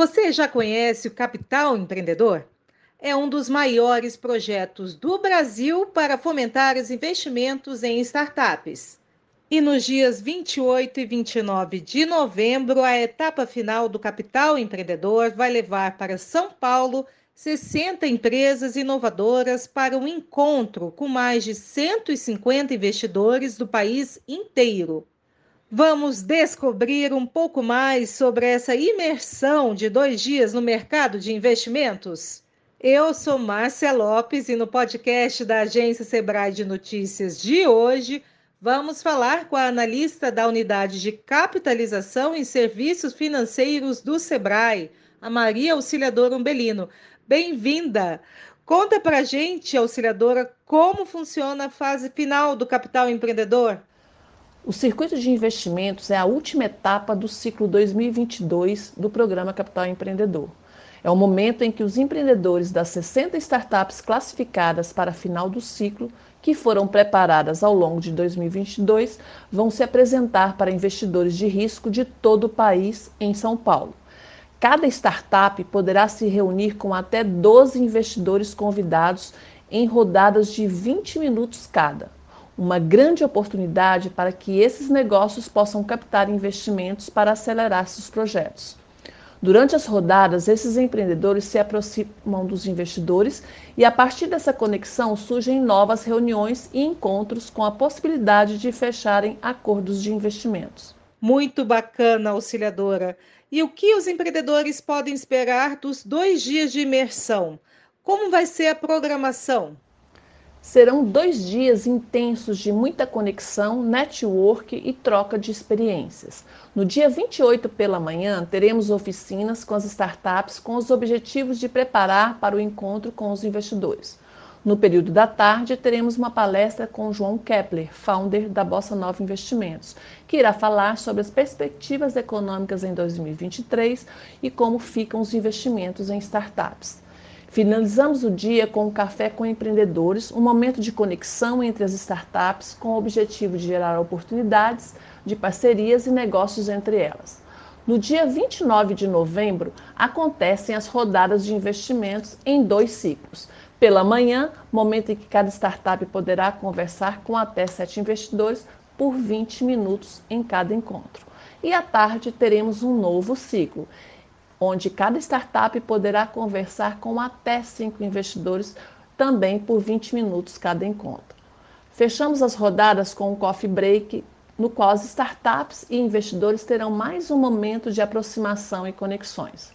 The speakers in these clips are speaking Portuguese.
Você já conhece o Capital Empreendedor? É um dos maiores projetos do Brasil para fomentar os investimentos em startups. E nos dias 28 e 29 de novembro, a etapa final do Capital Empreendedor vai levar para São Paulo 60 empresas inovadoras para um encontro com mais de 150 investidores do país inteiro. Vamos descobrir um pouco mais sobre essa imersão de dois dias no mercado de investimentos? Eu sou Márcia Lopes e no podcast da agência Sebrae de Notícias de hoje vamos falar com a analista da unidade de capitalização em serviços financeiros do Sebrae, a Maria Auxiliadora Umbelino. Bem-vinda! Conta pra gente, auxiliadora, como funciona a fase final do capital empreendedor? O circuito de investimentos é a última etapa do ciclo 2022 do programa Capital Empreendedor. É o momento em que os empreendedores das 60 startups classificadas para a final do ciclo, que foram preparadas ao longo de 2022, vão se apresentar para investidores de risco de todo o país em São Paulo. Cada startup poderá se reunir com até 12 investidores convidados em rodadas de 20 minutos cada uma grande oportunidade para que esses negócios possam captar investimentos para acelerar seus projetos. Durante as rodadas, esses empreendedores se aproximam dos investidores e, a partir dessa conexão, surgem novas reuniões e encontros com a possibilidade de fecharem acordos de investimentos. Muito bacana, auxiliadora. E o que os empreendedores podem esperar dos dois dias de imersão? Como vai ser a programação? Serão dois dias intensos de muita conexão, network e troca de experiências. No dia 28 pela manhã, teremos oficinas com as startups com os objetivos de preparar para o encontro com os investidores. No período da tarde, teremos uma palestra com João Kepler, founder da Bossa Nova Investimentos, que irá falar sobre as perspectivas econômicas em 2023 e como ficam os investimentos em startups. Finalizamos o dia com um café com empreendedores, um momento de conexão entre as startups com o objetivo de gerar oportunidades de parcerias e negócios entre elas. No dia 29 de novembro, acontecem as rodadas de investimentos em dois ciclos. Pela manhã, momento em que cada startup poderá conversar com até sete investidores por 20 minutos em cada encontro. E à tarde, teremos um novo ciclo, onde cada startup poderá conversar com até cinco investidores, também por 20 minutos cada encontro. Fechamos as rodadas com um coffee break, no qual as startups e investidores terão mais um momento de aproximação e conexões.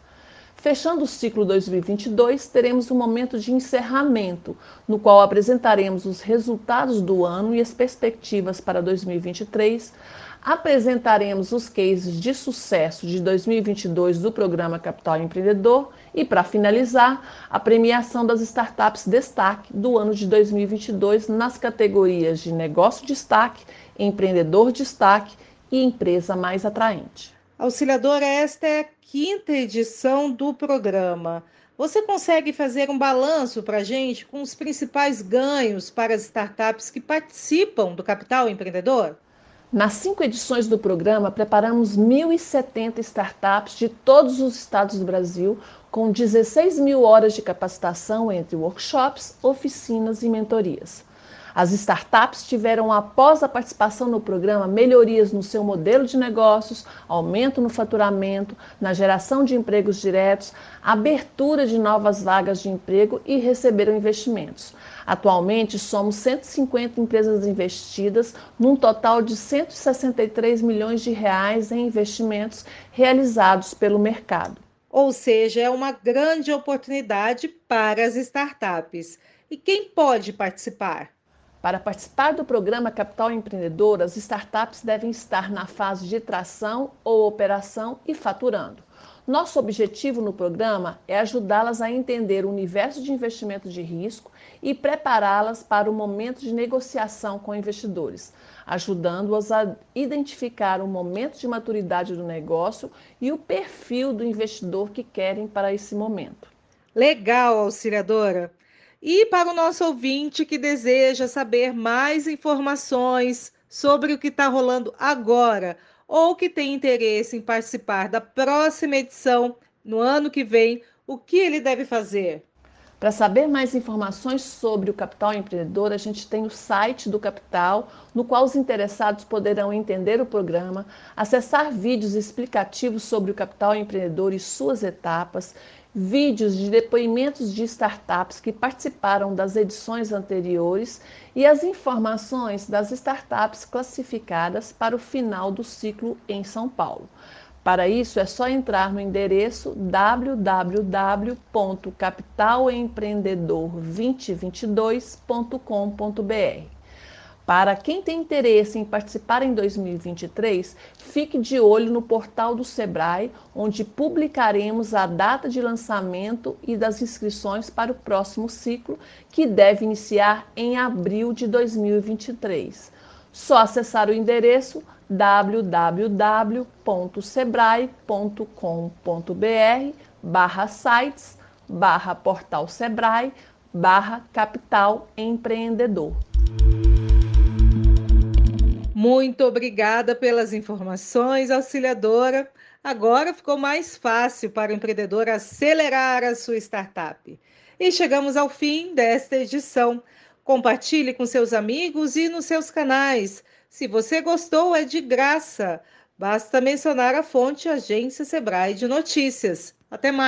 Fechando o ciclo 2022, teremos um momento de encerramento, no qual apresentaremos os resultados do ano e as perspectivas para 2023, apresentaremos os cases de sucesso de 2022 do programa Capital Empreendedor e, para finalizar, a premiação das startups destaque do ano de 2022 nas categorias de negócio destaque, empreendedor destaque e empresa mais atraente. Auxiliadora, esta é a quinta edição do programa. Você consegue fazer um balanço para a gente com os principais ganhos para as startups que participam do Capital Empreendedor? Nas cinco edições do programa, preparamos 1.070 startups de todos os estados do Brasil, com 16 mil horas de capacitação entre workshops, oficinas e mentorias. As startups tiveram, após a participação no programa, melhorias no seu modelo de negócios, aumento no faturamento, na geração de empregos diretos, abertura de novas vagas de emprego e receberam investimentos. Atualmente, somos 150 empresas investidas, num total de 163 milhões de reais em investimentos realizados pelo mercado. Ou seja, é uma grande oportunidade para as startups. E quem pode participar? Para participar do programa Capital Empreendedor, as startups devem estar na fase de tração ou operação e faturando. Nosso objetivo no programa é ajudá-las a entender o universo de investimento de risco e prepará-las para o momento de negociação com investidores, ajudando-as a identificar o momento de maturidade do negócio e o perfil do investidor que querem para esse momento. Legal, auxiliadora! E para o nosso ouvinte que deseja saber mais informações sobre o que está rolando agora ou que tem interesse em participar da próxima edição no ano que vem, o que ele deve fazer? Para saber mais informações sobre o Capital Empreendedor, a gente tem o site do Capital, no qual os interessados poderão entender o programa, acessar vídeos explicativos sobre o Capital Empreendedor e suas etapas, vídeos de depoimentos de startups que participaram das edições anteriores e as informações das startups classificadas para o final do ciclo em São Paulo. Para isso, é só entrar no endereço www.capitalempreendedor2022.com.br. Para quem tem interesse em participar em 2023, fique de olho no portal do Sebrae, onde publicaremos a data de lançamento e das inscrições para o próximo ciclo, que deve iniciar em abril de 2023. Só acessar o endereço www.sebrae.com.br sites portalsebrae portal Sebrae capital empreendedor. Muito obrigada pelas informações, auxiliadora. Agora ficou mais fácil para o empreendedor acelerar a sua startup. E chegamos ao fim desta edição. Compartilhe com seus amigos e nos seus canais. Se você gostou, é de graça. Basta mencionar a fonte Agência Sebrae de Notícias. Até mais!